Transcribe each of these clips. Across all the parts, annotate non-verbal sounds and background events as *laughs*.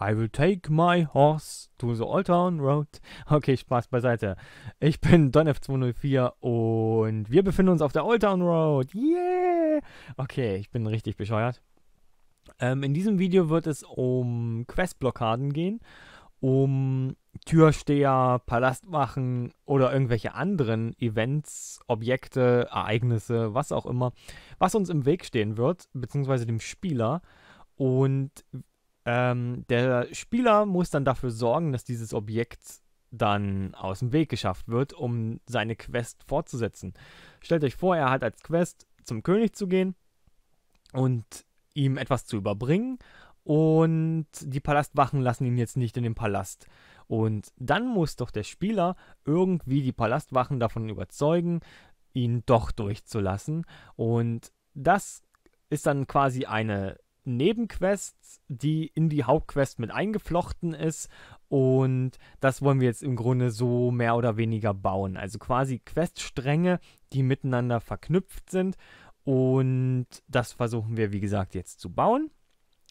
I will take my horse to the old town road. *laughs* Okay, Spaß beiseite. Ich bin DonF204 und wir befinden uns auf der Old Town Road. Yeah! Okay, ich bin richtig bescheuert. Ähm, in diesem Video wird es um Questblockaden gehen, um Türsteher, Palastwachen oder irgendwelche anderen Events, Objekte, Ereignisse, was auch immer, was uns im Weg stehen wird, beziehungsweise dem Spieler und ähm, der Spieler muss dann dafür sorgen, dass dieses Objekt dann aus dem Weg geschafft wird, um seine Quest fortzusetzen. Stellt euch vor, er hat als Quest zum König zu gehen und ihm etwas zu überbringen und die Palastwachen lassen ihn jetzt nicht in den Palast. Und dann muss doch der Spieler irgendwie die Palastwachen davon überzeugen, ihn doch durchzulassen. Und das ist dann quasi eine Nebenquests, die in die Hauptquest mit eingeflochten ist. Und das wollen wir jetzt im Grunde so mehr oder weniger bauen. Also quasi Queststränge, die miteinander verknüpft sind. Und das versuchen wir, wie gesagt, jetzt zu bauen.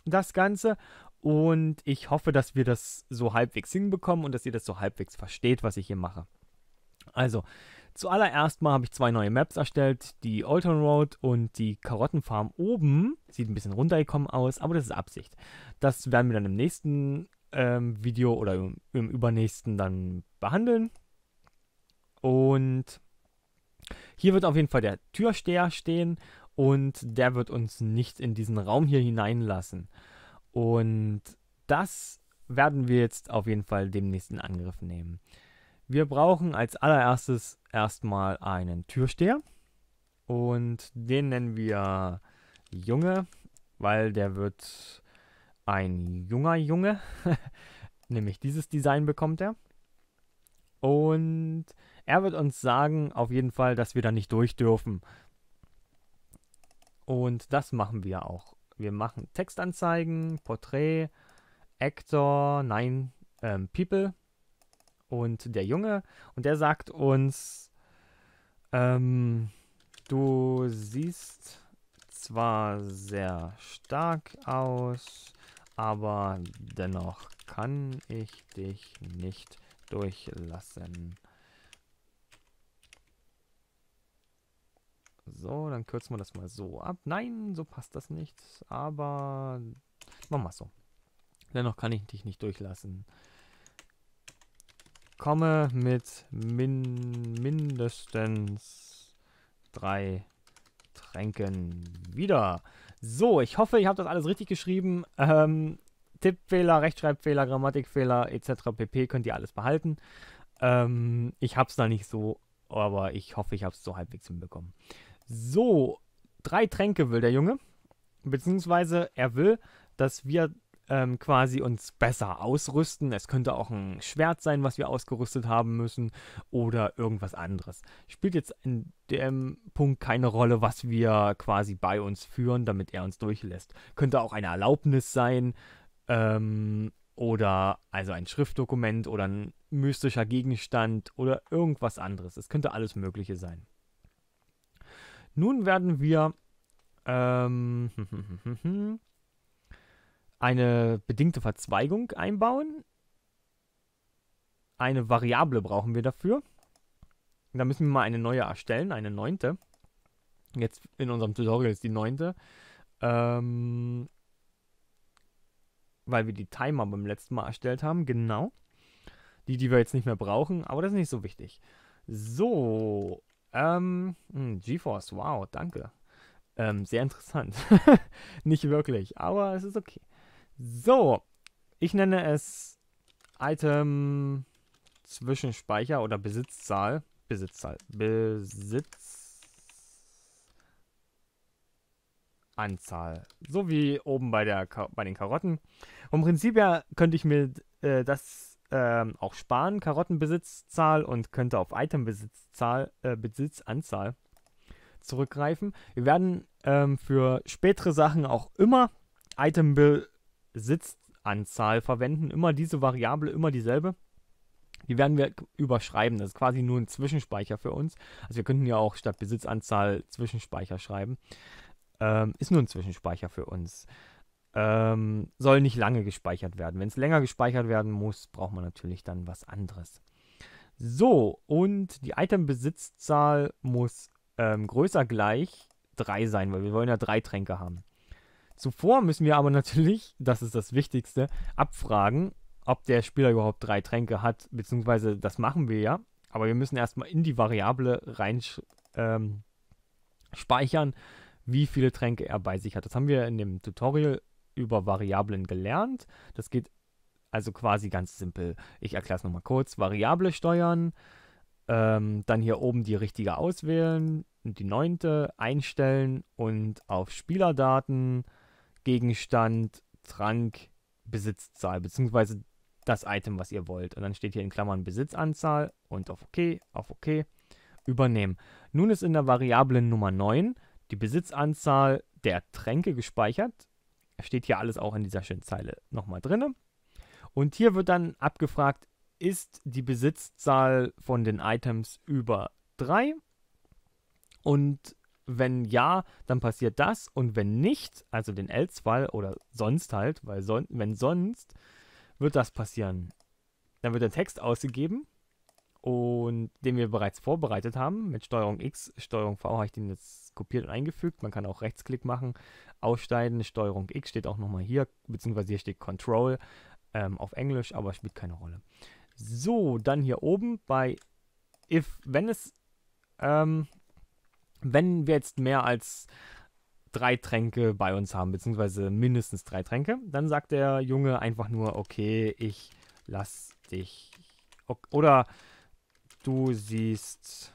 Das Ganze. Und ich hoffe, dass wir das so halbwegs hinbekommen und dass ihr das so halbwegs versteht, was ich hier mache. Also, Zuallererst mal habe ich zwei neue Maps erstellt, die Old Road und die Karottenfarm oben. Sieht ein bisschen runtergekommen aus, aber das ist Absicht. Das werden wir dann im nächsten ähm, Video oder im, im übernächsten dann behandeln. Und hier wird auf jeden Fall der Türsteher stehen und der wird uns nicht in diesen Raum hier hineinlassen. Und das werden wir jetzt auf jeden Fall demnächst in Angriff nehmen. Wir brauchen als allererstes erstmal einen Türsteher. Und den nennen wir Junge, weil der wird ein junger Junge. *laughs* Nämlich dieses Design bekommt er. Und er wird uns sagen, auf jeden Fall, dass wir da nicht durch dürfen. Und das machen wir auch. Wir machen Textanzeigen, Porträt, Actor, nein, ähm, People und der Junge. Und der sagt uns, ähm, du siehst zwar sehr stark aus, aber dennoch kann ich dich nicht durchlassen. So, dann kürzen wir das mal so ab. Nein, so passt das nicht, aber machen wir es so. Dennoch kann ich dich nicht durchlassen komme mit min mindestens drei Tränken wieder. So, ich hoffe, ich habe das alles richtig geschrieben. Ähm, Tippfehler, Rechtschreibfehler, Grammatikfehler etc. pp. könnt ihr alles behalten. Ähm, ich habe es da nicht so, aber ich hoffe, ich habe es so halbwegs hinbekommen. So, drei Tränke will der Junge. Beziehungsweise er will, dass wir ähm, quasi uns besser ausrüsten. Es könnte auch ein Schwert sein, was wir ausgerüstet haben müssen oder irgendwas anderes. Spielt jetzt in dem Punkt keine Rolle, was wir quasi bei uns führen, damit er uns durchlässt. Könnte auch eine Erlaubnis sein ähm, oder also ein Schriftdokument oder ein mystischer Gegenstand oder irgendwas anderes. Es könnte alles Mögliche sein. Nun werden wir ähm, *laughs* hm, hm, hm, eine bedingte Verzweigung einbauen. Eine Variable brauchen wir dafür. Da müssen wir mal eine neue erstellen, eine neunte. Jetzt in unserem Tutorial ist die neunte. Ähm, weil wir die Timer beim letzten Mal erstellt haben, genau. Die, die wir jetzt nicht mehr brauchen, aber das ist nicht so wichtig. So, ähm, hm, GeForce, wow, danke. Ähm, sehr interessant. *laughs* nicht wirklich, aber es ist okay. So, ich nenne es Item Zwischenspeicher oder Besitzzahl. Besitzzahl. Besitz. Anzahl. So wie oben bei, der, Ka bei den Karotten. Vom Prinzip her könnte ich mir äh, das äh, auch sparen, Karottenbesitzzahl, und könnte auf Itembesitzzahl, äh, Besitzanzahl zurückgreifen. Wir werden ähm, für spätere Sachen auch immer Itembe Sitzanzahl verwenden. Immer diese Variable, immer dieselbe. Die werden wir überschreiben. Das ist quasi nur ein Zwischenspeicher für uns. Also wir könnten ja auch statt Besitzanzahl Zwischenspeicher schreiben. Ähm, ist nur ein Zwischenspeicher für uns. Ähm, soll nicht lange gespeichert werden. Wenn es länger gespeichert werden muss, braucht man natürlich dann was anderes. So, und die Item-Besitzzahl muss ähm, größer gleich 3 sein, weil wir wollen ja drei Tränke haben. Zuvor müssen wir aber natürlich, *laughs* das ist das Wichtigste, abfragen, ob der Spieler überhaupt drei Tränke hat, beziehungsweise das machen wir ja, aber wir müssen erstmal in die Variable rein ähm, speichern, wie viele Tränke er bei sich hat. Das haben wir in dem Tutorial über Variablen gelernt. Das geht also quasi ganz simpel. Ich erkläre es nochmal kurz. Variable steuern, ähm, dann hier oben die richtige auswählen, die neunte einstellen und auf Spielerdaten Gegenstand, Trank, Besitzzahl, beziehungsweise das Item, was ihr wollt. Und dann steht hier in Klammern Besitzanzahl und auf OK, auf OK übernehmen. Nun ist in der Variable Nummer 9 die Besitzanzahl der Tränke gespeichert. Steht hier alles auch in dieser schönen Zeile nochmal drin. Und hier wird dann abgefragt, ist die Besitzzahl von den Items über 3? Und wenn ja, dann passiert das und wenn nicht, also den Else-Fall oder sonst halt, weil son wenn sonst, wird das passieren. Dann wird der Text ausgegeben und den wir bereits vorbereitet haben. Mit Steuerung X, Steuerung V habe ich den jetzt kopiert und eingefügt. Man kann auch Rechtsklick machen, aussteigen, Steuerung X steht auch nochmal hier, beziehungsweise hier steht Control ähm, auf Englisch, aber spielt keine Rolle. So, dann hier oben bei if, wenn es ähm, wenn wir jetzt mehr als drei Tränke bei uns haben, beziehungsweise mindestens drei Tränke, dann sagt der Junge einfach nur, okay, ich lass dich. Oder du siehst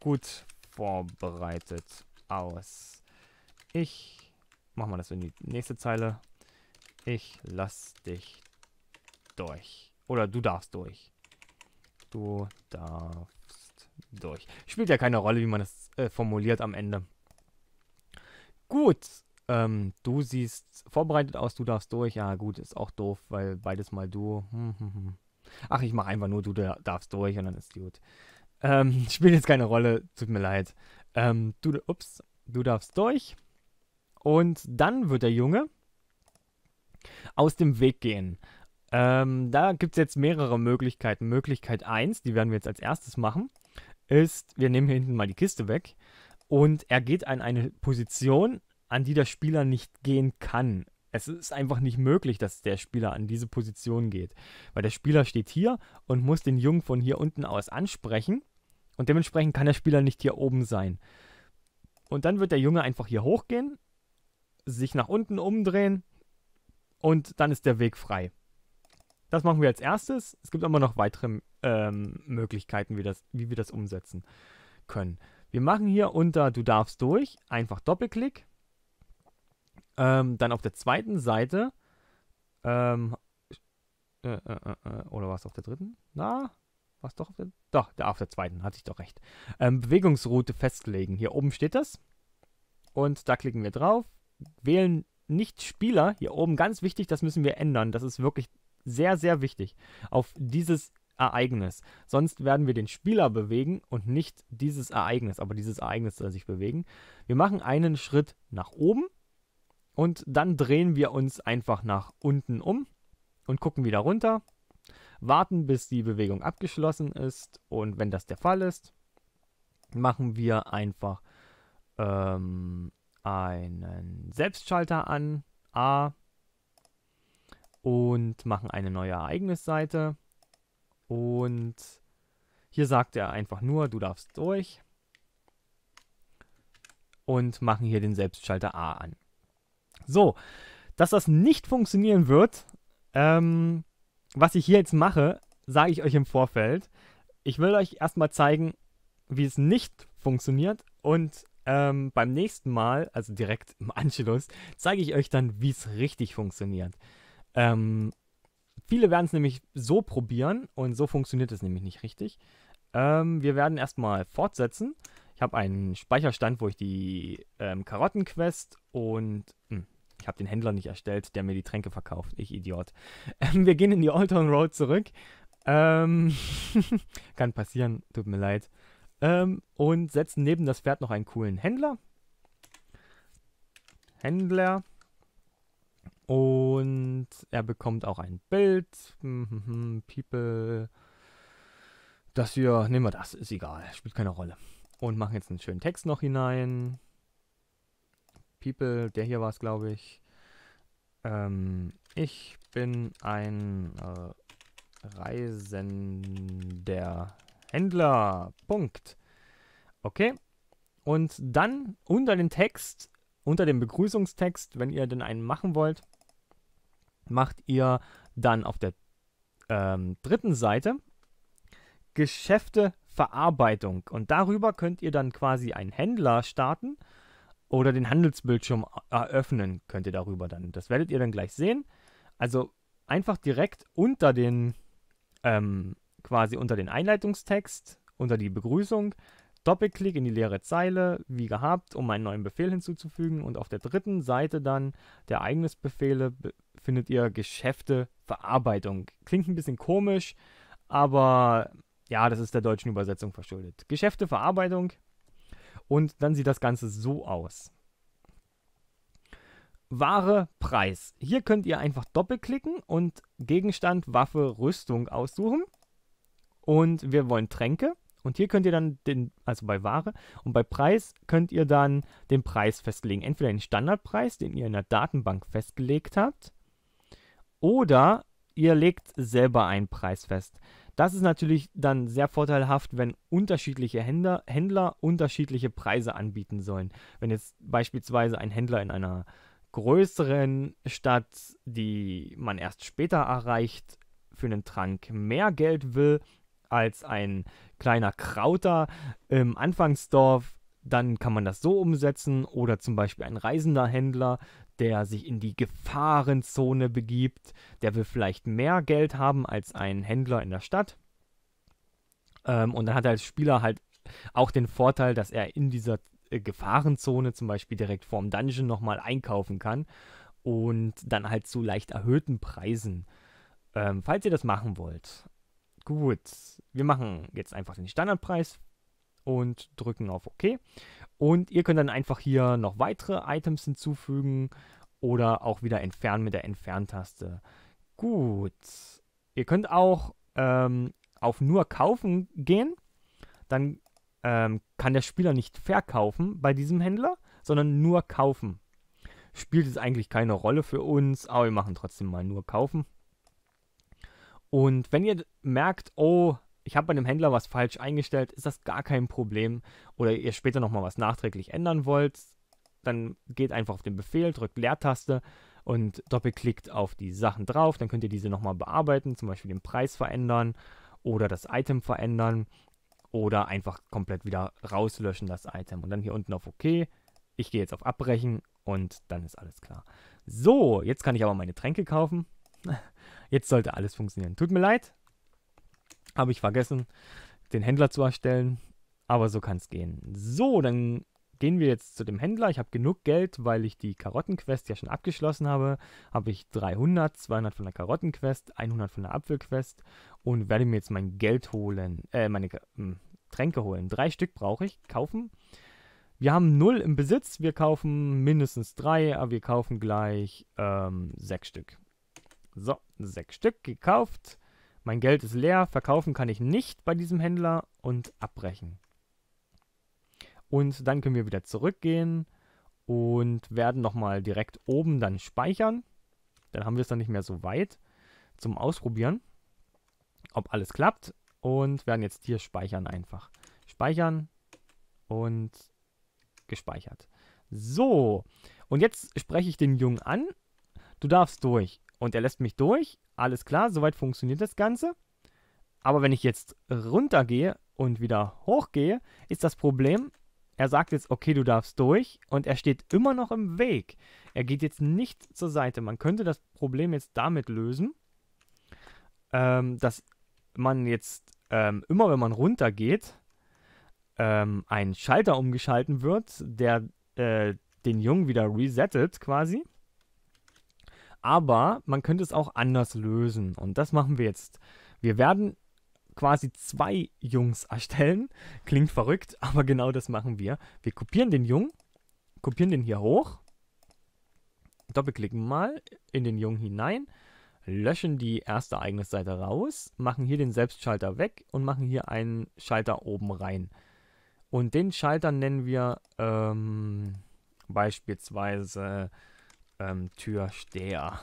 gut vorbereitet aus. Ich mach mal das in die nächste Zeile. Ich lass dich durch. Oder du darfst durch. Du darfst durch. Spielt ja keine Rolle, wie man das äh, formuliert am Ende. Gut, ähm, du siehst vorbereitet aus, du darfst durch. Ja, gut, ist auch doof, weil beides mal du. Hm, hm, hm. Ach, ich mache einfach nur, du darfst durch und dann ist gut. Ähm, *laughs* spielt jetzt keine Rolle, tut mir leid. Ähm, du, ups, du darfst durch. Und dann wird der Junge aus dem Weg gehen. Ähm, da gibt es jetzt mehrere Möglichkeiten. Möglichkeit 1, die werden wir jetzt als erstes machen ist, wir nehmen hier hinten mal die Kiste weg und er geht an eine Position, an die der Spieler nicht gehen kann. Es ist einfach nicht möglich, dass der Spieler an diese Position geht, weil der Spieler steht hier und muss den Jungen von hier unten aus ansprechen und dementsprechend kann der Spieler nicht hier oben sein. Und dann wird der Junge einfach hier hochgehen, sich nach unten umdrehen und dann ist der Weg frei. Das machen wir als erstes. Es gibt aber noch weitere ähm, Möglichkeiten, wie, das, wie wir das umsetzen können. Wir machen hier unter Du darfst durch einfach Doppelklick. Ähm, dann auf der zweiten Seite ähm, äh, äh, äh, äh oder war es auf der dritten? Na, war es doch auf der, doch, da auf der zweiten, hatte ich doch recht. Ähm, Bewegungsroute festlegen. Hier oben steht das. Und da klicken wir drauf. Wählen nicht Spieler. Hier oben ganz wichtig, das müssen wir ändern. Das ist wirklich sehr, sehr wichtig. Auf dieses Ereignis. Sonst werden wir den Spieler bewegen und nicht dieses Ereignis. Aber dieses Ereignis soll sich bewegen. Wir machen einen Schritt nach oben und dann drehen wir uns einfach nach unten um und gucken wieder runter. Warten, bis die Bewegung abgeschlossen ist. Und wenn das der Fall ist, machen wir einfach ähm, einen Selbstschalter an. A. Und machen eine neue Ereignisseite. Und hier sagt er einfach nur, du darfst durch. Und machen hier den Selbstschalter A an. So, dass das nicht funktionieren wird, ähm, was ich hier jetzt mache, sage ich euch im Vorfeld. Ich will euch erstmal zeigen, wie es nicht funktioniert und ähm, beim nächsten Mal, also direkt im Anschluss, zeige ich euch dann, wie es richtig funktioniert. Ähm, Viele werden es nämlich so probieren und so funktioniert es nämlich nicht richtig. Ähm, wir werden erstmal fortsetzen. Ich habe einen Speicherstand, wo ich die ähm, Karottenquest und... Mh, hm, ich habe den Händler nicht erstellt, der mir die Tränke verkauft. Ich Idiot. Ähm, wir gehen in die Alton Road zurück. Ähm, *laughs* kann passieren, tut mir leid. Ähm, und setzen neben das Pferd noch einen coolen Händler. Händler. Und er bekommt auch ein Bild. Mhm, People. Das hier, nehmen wir das, ist egal, spielt keine Rolle. Und machen jetzt einen schönen Text noch hinein. People, der hier war es, glaube ich. Ähm, ich bin ein äh, reisender Händler. Punkt. Okay. Und dann unter dem Text, unter dem Begrüßungstext, wenn ihr denn einen machen wollt, macht ihr dann auf der ähm, dritten Seite Geschäfte Verarbeitung. Und darüber könnt ihr dann quasi einen Händler starten oder den Handelsbildschirm eröffnen, könnt ihr darüber dann. Das werdet ihr dann gleich sehen. Also einfach direkt unter den, ähm, quasi unter den Einleitungstext, unter die Begrüßung, Doppelklick in die leere Zeile, wie gehabt, um einen neuen Befehl hinzuzufügen. Und auf der dritten Seite dann der Ereignisbefehle findet ihr Geschäfte Verarbeitung. Klingt ein bisschen komisch, aber ja, das ist der deutschen Übersetzung verschuldet. Geschäfte Verarbeitung. Und dann sieht das Ganze so aus. Ware, Preis. Hier könnt ihr einfach doppelklicken und Gegenstand, Waffe, Rüstung aussuchen. Und wir wollen Tränke. Und hier könnt ihr dann den, also bei Ware und bei Preis könnt ihr dann den Preis festlegen. Entweder den Standardpreis, den ihr in der Datenbank festgelegt habt, oder ihr legt selber einen Preis fest. Das ist natürlich dann sehr vorteilhaft, wenn unterschiedliche Händler, Händler unterschiedliche Preise anbieten sollen. Wenn jetzt beispielsweise ein Händler in einer größeren Stadt, die man erst später erreicht, für einen Trank mehr Geld will als ein kleiner Krauter im Anfangsdorf, dann kann man das so umsetzen oder zum Beispiel ein reisender Händler, der sich in die Gefahrenzone begibt, der will vielleicht mehr Geld haben als ein Händler in der Stadt. Ähm, und dann hat er als Spieler halt auch den Vorteil, dass er in dieser äh, Gefahrenzone zum Beispiel direkt vorm Dungeon nochmal einkaufen kann und dann halt zu leicht erhöhten Preisen. Ähm, falls ihr das machen wollt, Gut, wir machen jetzt einfach den Standardpreis und drücken auf OK. Und ihr könnt dann einfach hier noch weitere Items hinzufügen oder auch wieder entfernen mit der Entferntaste. Gut, ihr könnt auch ähm, auf nur kaufen gehen, dann ähm, kann der Spieler nicht verkaufen bei diesem Händler, sondern nur kaufen. Spielt es eigentlich keine Rolle für uns, aber wir machen trotzdem mal nur kaufen. Und wenn ihr merkt, oh, ich habe bei dem Händler was falsch eingestellt, ist das gar kein Problem. Oder ihr später nochmal was nachträglich ändern wollt, dann geht einfach auf den Befehl, drückt Leertaste und doppelklickt auf die Sachen drauf. Dann könnt ihr diese nochmal bearbeiten, zum Beispiel den Preis verändern oder das Item verändern oder einfach komplett wieder rauslöschen das Item. Und dann hier unten auf OK. Ich gehe jetzt auf Abbrechen und dann ist alles klar. So, jetzt kann ich aber meine Tränke kaufen. *laughs* Jetzt sollte alles funktionieren. Tut mir leid, habe ich vergessen, den Händler zu erstellen. Aber so kann es gehen. So, dann gehen wir jetzt zu dem Händler. Ich habe genug Geld, weil ich die Karottenquest ja schon abgeschlossen habe. Habe ich 300, 200 von der Karottenquest, 100 von der Apfelquest und werde mir jetzt mein Geld holen, äh, meine äh, Tränke holen. Drei Stück brauche ich, kaufen. Wir haben null im Besitz, wir kaufen mindestens drei, aber wir kaufen gleich ähm, sechs Stück. So, sechs Stück gekauft. Mein Geld ist leer, verkaufen kann ich nicht bei diesem Händler und abbrechen. Und dann können wir wieder zurückgehen und werden nochmal direkt oben dann speichern. Dann haben wir es dann nicht mehr so weit zum Ausprobieren, ob alles klappt. Und werden jetzt hier speichern einfach. Speichern und gespeichert. So, und jetzt spreche ich den Jungen an. Du darfst durch und er lässt mich durch, alles klar, soweit funktioniert das Ganze. Aber wenn ich jetzt runtergehe und wieder hochgehe, ist das Problem, er sagt jetzt, okay, du darfst durch und er steht immer noch im Weg. Er geht jetzt nicht zur Seite. Man könnte das Problem jetzt damit lösen, ähm, dass man jetzt ähm, immer, wenn man runtergeht, ähm, ein Schalter umgeschalten wird, der äh, den Jungen wieder resettet quasi. Aber man könnte es auch anders lösen. Und das machen wir jetzt. Wir werden quasi zwei Jungs erstellen. *laughs* Klingt verrückt, aber genau das machen wir. Wir kopieren den Jung, kopieren den hier hoch, doppelklicken mal in den Jung hinein, löschen die erste Ereignisseite raus, machen hier den Selbstschalter weg und machen hier einen Schalter oben rein. Und den Schalter nennen wir ähm, beispielsweise ähm, Türsteher.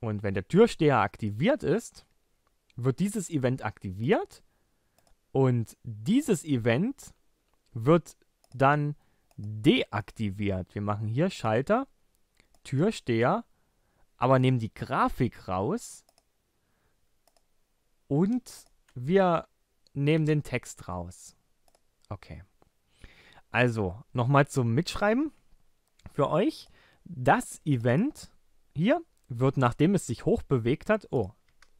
Und wenn der Türsteher aktiviert ist, wird dieses Event aktiviert und dieses Event wird dann deaktiviert. Wir machen hier Schalter, Türsteher, aber nehmen die Grafik raus und wir nehmen den Text raus. Okay. Also, nochmal zum Mitschreiben für euch, das Event hier wird, nachdem es sich hoch bewegt hat, oh,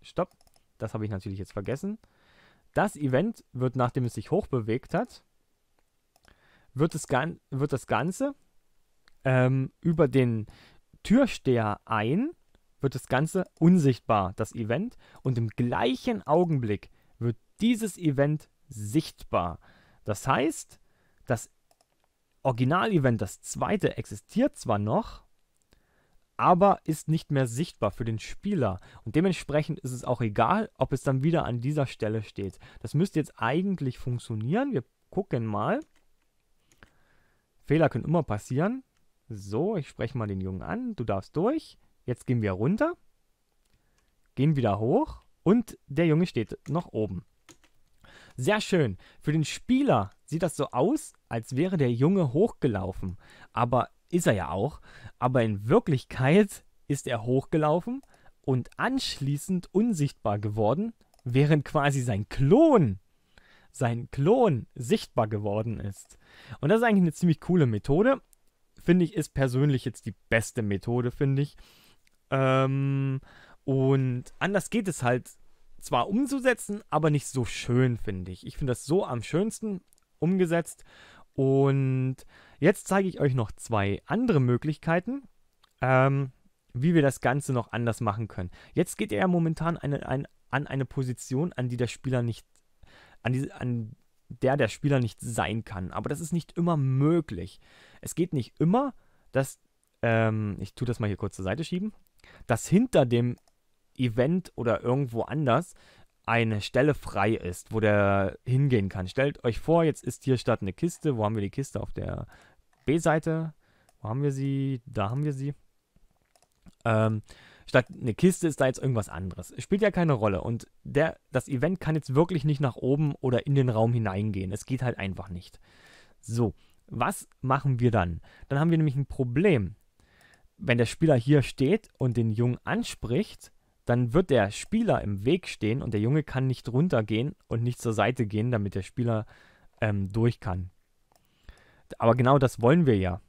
stopp, das habe ich natürlich jetzt vergessen. Das Event wird, nachdem es sich hoch bewegt hat, wird, es, wird das Ganze ähm, über den Türsteher ein, wird das Ganze unsichtbar, das Event, und im gleichen Augenblick wird dieses Event sichtbar. Das heißt, das Original-Event, das zweite, existiert zwar noch, aber ist nicht mehr sichtbar für den Spieler. Und dementsprechend ist es auch egal, ob es dann wieder an dieser Stelle steht. Das müsste jetzt eigentlich funktionieren. Wir gucken mal. Fehler können immer passieren. So, ich spreche mal den Jungen an. Du darfst durch. Jetzt gehen wir runter. Gehen wieder hoch. Und der Junge steht noch oben. Sehr schön. Für den Spieler sieht das so aus, als wäre der Junge hochgelaufen. Aber ist er ja auch. Aber in Wirklichkeit ist er hochgelaufen und anschließend unsichtbar geworden, während quasi sein Klon, sein Klon sichtbar geworden ist. Und das ist eigentlich eine ziemlich coole Methode. Finde ich, ist persönlich jetzt die beste Methode, finde ich. Ähm, und anders geht es halt zwar umzusetzen, aber nicht so schön, finde ich. Ich finde das so am schönsten umgesetzt. Und jetzt zeige ich euch noch zwei andere Möglichkeiten, ähm, wie wir das Ganze noch anders machen können. Jetzt geht ihr ja momentan eine, ein, an eine Position, an die der Spieler nicht, an, die, an der der Spieler nicht sein kann. Aber das ist nicht immer möglich. Es geht nicht immer, dass, ähm, ich tue das mal hier kurz zur Seite schieben, dass hinter dem Event oder irgendwo anders eine Stelle frei ist, wo der hingehen kann. Stellt euch vor, jetzt ist hier statt eine Kiste. Wo haben wir die Kiste? Auf der B-Seite. Wo haben wir sie? Da haben wir sie. Ähm, statt eine Kiste ist da jetzt irgendwas anderes. Spielt ja keine Rolle. Und der, das Event kann jetzt wirklich nicht nach oben oder in den Raum hineingehen. Es geht halt einfach nicht. So, was machen wir dann? Dann haben wir nämlich ein Problem. Wenn der Spieler hier steht und den Jungen anspricht, dann wird der Spieler im Weg stehen und der Junge kann nicht runtergehen und nicht zur Seite gehen, damit der Spieler ähm, durch kann. Aber genau das wollen wir ja.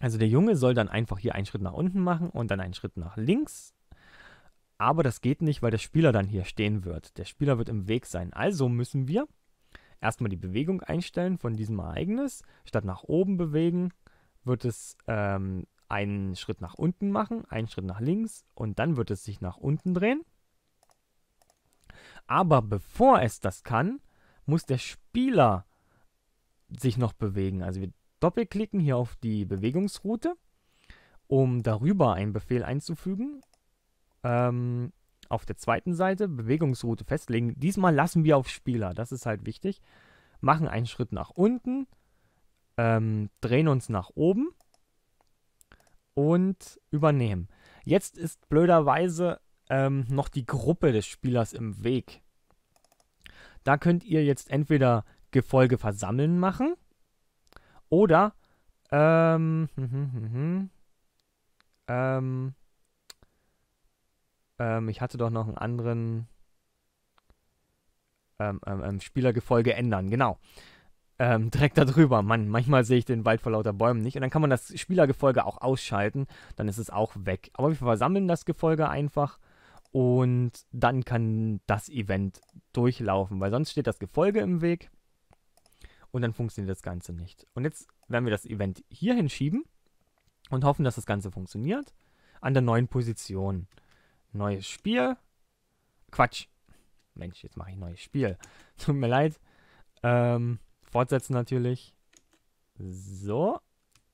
Also der Junge soll dann einfach hier einen Schritt nach unten machen und dann einen Schritt nach links. Aber das geht nicht, weil der Spieler dann hier stehen wird. Der Spieler wird im Weg sein. Also müssen wir erstmal die Bewegung einstellen von diesem Ereignis. Statt nach oben bewegen, wird es ähm, einen Schritt nach unten machen, einen Schritt nach links und dann wird es sich nach unten drehen. Aber bevor es das kann, muss der Spieler sich noch bewegen. Also wir doppelklicken hier auf die Bewegungsroute, um darüber einen Befehl einzufügen. Ähm, auf der zweiten Seite Bewegungsroute festlegen. Diesmal lassen wir auf Spieler, das ist halt wichtig. Machen einen Schritt nach unten, ähm, drehen uns nach oben und übernehmen. Jetzt ist blöderweise ähm, noch die Gruppe des Spielers im Weg. Da könnt ihr jetzt entweder Gefolge versammeln machen oder ähm, *laughs* ähm, ähm, ich hatte doch noch einen anderen ähm, ähm, ähm Spielergefolge ändern, genau ähm, direkt darüber. Man, manchmal sehe ich den Wald vor lauter Bäumen nicht. Und dann kann man das Spielergefolge auch ausschalten. Dann ist es auch weg. Aber wir versammeln das Gefolge einfach. Und dann kann das Event durchlaufen, weil sonst steht das Gefolge im Weg. Und dann funktioniert das Ganze nicht. Und jetzt werden wir das Event hier hinschieben und hoffen, dass das Ganze funktioniert. An der neuen Position. Neues Spiel. Quatsch. Mensch, jetzt mache ich ein neues Spiel. *laughs* Tut mir leid. Ähm, fortsetzen natürlich. So.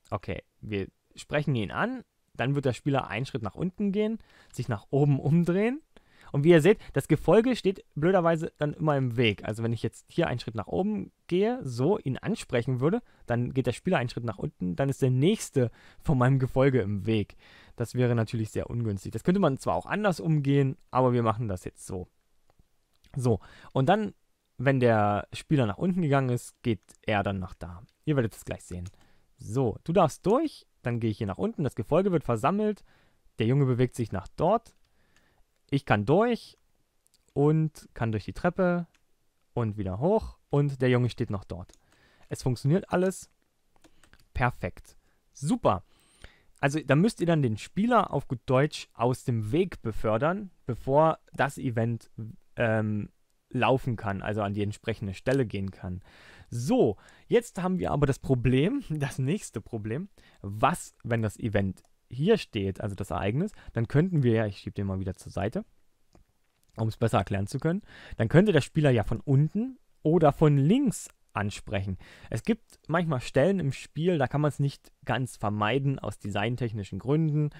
Okay, wir sprechen ihn an. Dann wird der Spieler einen Schritt nach unten gehen, sich nach oben umdrehen. Und wie ihr seht, das Gefolge steht blöderweise dann immer im Weg. Also wenn ich jetzt hier einen Schritt nach oben gehe, so ihn ansprechen würde, dann geht der Spieler einen Schritt nach unten, dann ist der nächste von meinem Gefolge im Weg. Das wäre natürlich sehr ungünstig. Das könnte man zwar auch anders umgehen, aber wir machen das jetzt so. So, und dann wenn der Spieler nach unten gegangen ist, geht er dann nach da. Ihr werdet es gleich sehen. So, du darfst durch, dann gehe ich hier nach unten, das Gefolge wird versammelt, der Junge bewegt sich nach dort, ich kann durch und kann durch die Treppe und wieder hoch und der Junge steht noch dort. Es funktioniert alles perfekt. Super. Also da müsst ihr dann den Spieler auf gut Deutsch aus dem Weg befördern, bevor das Event ähm, laufen kann, also an die entsprechende Stelle gehen kann. So, jetzt haben wir aber das Problem, *laughs* das nächste Problem, was, wenn das Event hier steht, also das Ereignis, dann könnten wir ja, ich schiebe den mal wieder zur Seite, um es besser erklären zu können, dann könnte der Spieler ja von unten oder von links ansprechen. Es gibt manchmal Stellen im Spiel, da kann man es nicht ganz vermeiden aus designtechnischen Gründen,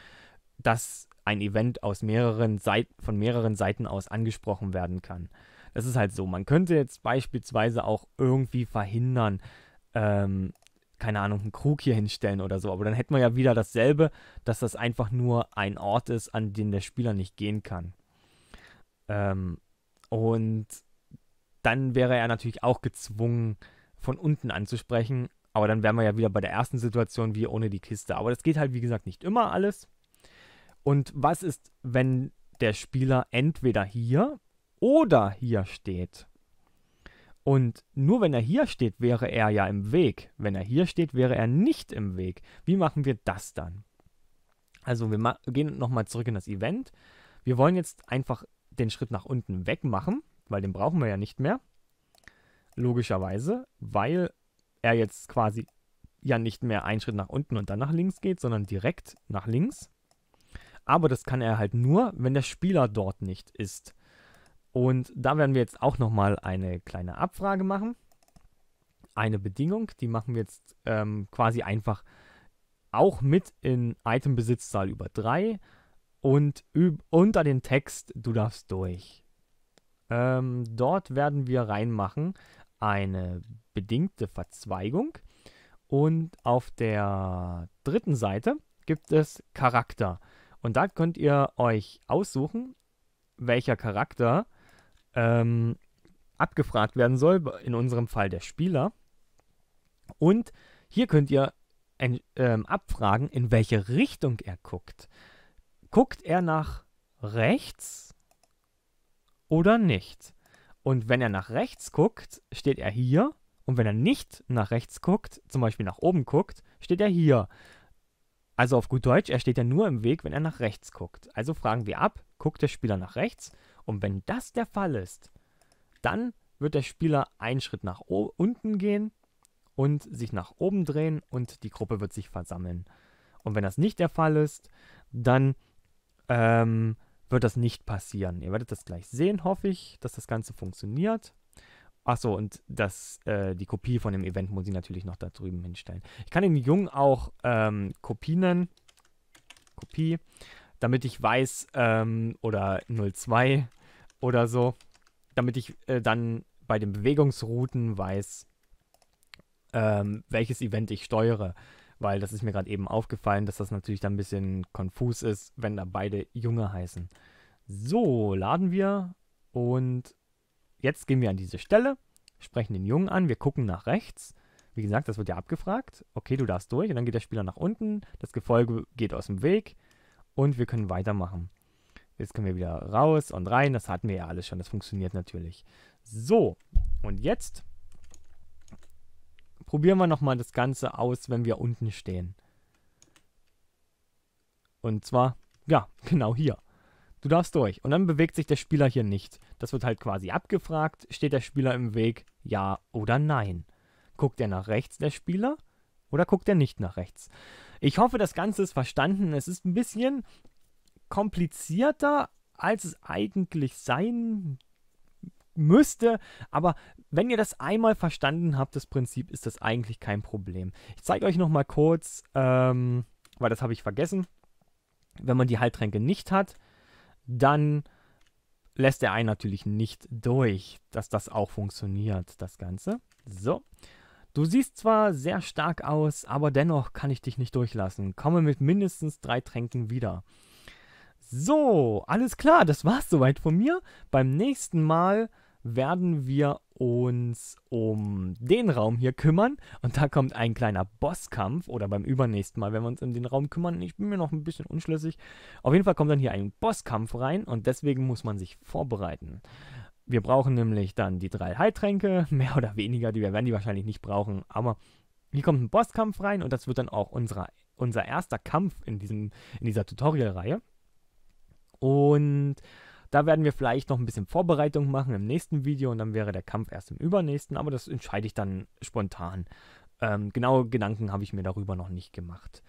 dass ein Event aus mehreren Seiten, von mehreren Seiten aus angesprochen werden kann es ist halt so, man könnte jetzt beispielsweise auch irgendwie verhindern, ähm, keine Ahnung, einen Krug hier hinstellen oder so, aber dann hätten wir ja wieder dasselbe, dass das einfach nur ein Ort ist, an den der Spieler nicht gehen kann. Ähm, und dann wäre er natürlich auch gezwungen, von unten anzusprechen, aber dann wären wir ja wieder bei der ersten Situation wie ohne die Kiste. Aber das geht halt, wie gesagt, nicht immer alles. Und was ist, wenn der Spieler entweder hier oder hier steht. Und nur wenn er hier steht, wäre er ja im Weg. Wenn er hier steht, wäre er nicht im Weg. Wie machen wir das dann? Also wir gehen nochmal zurück in das Event. Wir wollen jetzt einfach den Schritt nach unten weg machen, weil den brauchen wir ja nicht mehr. Logischerweise, weil er jetzt quasi ja nicht mehr einen Schritt nach unten und dann nach links geht, sondern direkt nach links. Aber das kann er halt nur, wenn der Spieler dort nicht ist. Und da werden wir jetzt auch nochmal eine kleine Abfrage machen. Eine Bedingung, die machen wir jetzt ähm, quasi einfach auch mit in Itembesitzzahl über 3 und unter den Text Du darfst durch. Ähm, dort werden wir reinmachen eine bedingte Verzweigung und auf der dritten Seite gibt es Charakter. Und da könnt ihr euch aussuchen, welcher Charakter ähm, abgefragt werden soll, in unserem Fall der Spieler. Und hier könnt ihr ein, ähm, abfragen, in welche Richtung er guckt. Guckt er nach rechts oder nicht? Und wenn er nach rechts guckt, steht er hier. Und wenn er nicht nach rechts guckt, zum Beispiel nach oben guckt, steht er hier. Also auf gut Deutsch, er steht ja nur im Weg, wenn er nach rechts guckt. Also fragen wir ab, guckt der Spieler nach rechts und wenn das der Fall ist, dann wird der Spieler einen Schritt nach unten gehen und sich nach oben drehen und die Gruppe wird sich versammeln. Und wenn das nicht der Fall ist, dann ähm, wird das nicht passieren. Ihr werdet das gleich sehen, hoffe ich, dass das Ganze funktioniert. Achso, und das, äh, die Kopie von dem Event muss ich natürlich noch da drüben hinstellen. Ich kann den Jungen auch ähm, Kopie nennen. Kopie. Damit ich weiß, ähm, oder 02, oder so, damit ich äh, dann bei den Bewegungsrouten weiß, ähm, welches Event ich steuere. Weil das ist mir gerade eben aufgefallen, dass das natürlich dann ein bisschen konfus ist, wenn da beide Junge heißen. So, laden wir und jetzt gehen wir an diese Stelle, sprechen den Jungen an, wir gucken nach rechts. Wie gesagt, das wird ja abgefragt. Okay, du darfst durch und dann geht der Spieler nach unten, das Gefolge geht aus dem Weg und wir können weitermachen. Jetzt können wir wieder raus und rein. Das hatten wir ja alles schon. Das funktioniert natürlich. So, und jetzt probieren wir nochmal das Ganze aus, wenn wir unten stehen. Und zwar, ja, *laughs* genau hier. Du darfst durch. Und dann bewegt sich der Spieler hier nicht. Das wird halt quasi abgefragt. Steht der Spieler im Weg? Ja oder nein? Guckt er nach rechts, der Spieler? Oder guckt er nicht nach rechts? Ich hoffe, das Ganze ist verstanden. Es ist ein bisschen komplizierter, als es eigentlich sein müsste. Aber wenn ihr das einmal verstanden habt, das Prinzip, ist das eigentlich kein Problem. Ich zeige euch nochmal kurz, ähm, weil das habe ich vergessen. Wenn man die Haltränke nicht hat, dann lässt der einen natürlich nicht durch, dass das auch funktioniert, das Ganze. So. Du siehst zwar sehr stark aus, aber dennoch kann ich dich nicht durchlassen. Komme mit mindestens drei Tränken wieder. So, alles klar, das war's soweit von mir. Beim nächsten Mal werden wir uns um den Raum hier kümmern. Und da kommt ein kleiner Bosskampf oder beim übernächsten Mal, wenn wir uns um den Raum kümmern. Ich bin mir noch ein bisschen unschlüssig. Auf jeden Fall kommt dann hier ein Bosskampf rein und deswegen muss man sich vorbereiten. Wir brauchen nämlich dann die drei Heiltränke, *laughs* mehr oder weniger, die wir werden die wahrscheinlich nicht brauchen, aber hier kommt ein Bosskampf rein und das wird dann auch unser, unser erster Kampf in, diesem, in dieser Tutorial-Reihe. Und da werden wir vielleicht noch ein bisschen Vorbereitung machen im nächsten Video und dann wäre der Kampf erst im übernächsten, aber das entscheide ich dann spontan. Ähm, genaue Gedanken habe ich mir darüber noch nicht gemacht.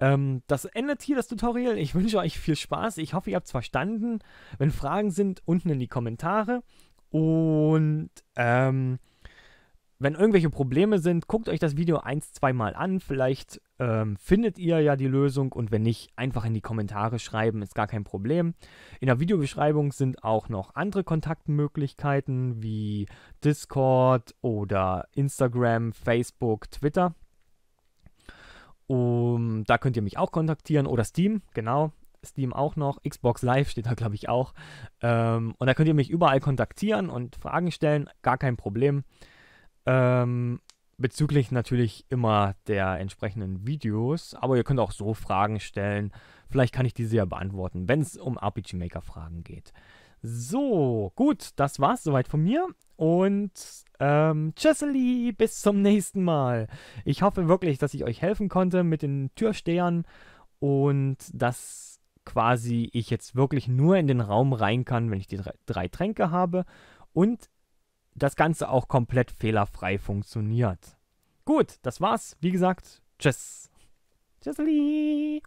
Ähm, das endet hier das Tutorial. Ich wünsche euch viel Spaß. Ich hoffe, ihr habt es verstanden. Wenn Fragen sind, unten in die Kommentare. Und ähm, wenn irgendwelche Probleme sind, guckt euch das Video ein, zwei Mal an. Vielleicht ähm, findet ihr ja die Lösung und wenn nicht, einfach in die Kommentare schreiben, ist gar kein Problem. In der Videobeschreibung sind auch noch andere Kontaktmöglichkeiten wie Discord oder Instagram, Facebook, Twitter. Um, da könnt ihr mich auch kontaktieren oder Steam, genau. Steam auch noch, Xbox Live steht da, glaube ich, auch. Ähm, und da könnt ihr mich überall kontaktieren und Fragen stellen, gar kein Problem. Ähm, bezüglich natürlich immer der entsprechenden Videos, aber ihr könnt auch so Fragen stellen. Vielleicht kann ich diese ja beantworten, wenn es um RPG Maker Fragen geht. So, gut, das war's soweit von mir und ähm, tschüsseli, bis zum nächsten Mal. Ich hoffe wirklich, dass ich euch helfen konnte mit den Türstehern und dass quasi ich jetzt wirklich nur in den Raum rein kann, wenn ich die drei, drei Tränke habe und das Ganze auch komplett fehlerfrei funktioniert. Gut, das war's. Wie gesagt, tschüss. Tschüssli.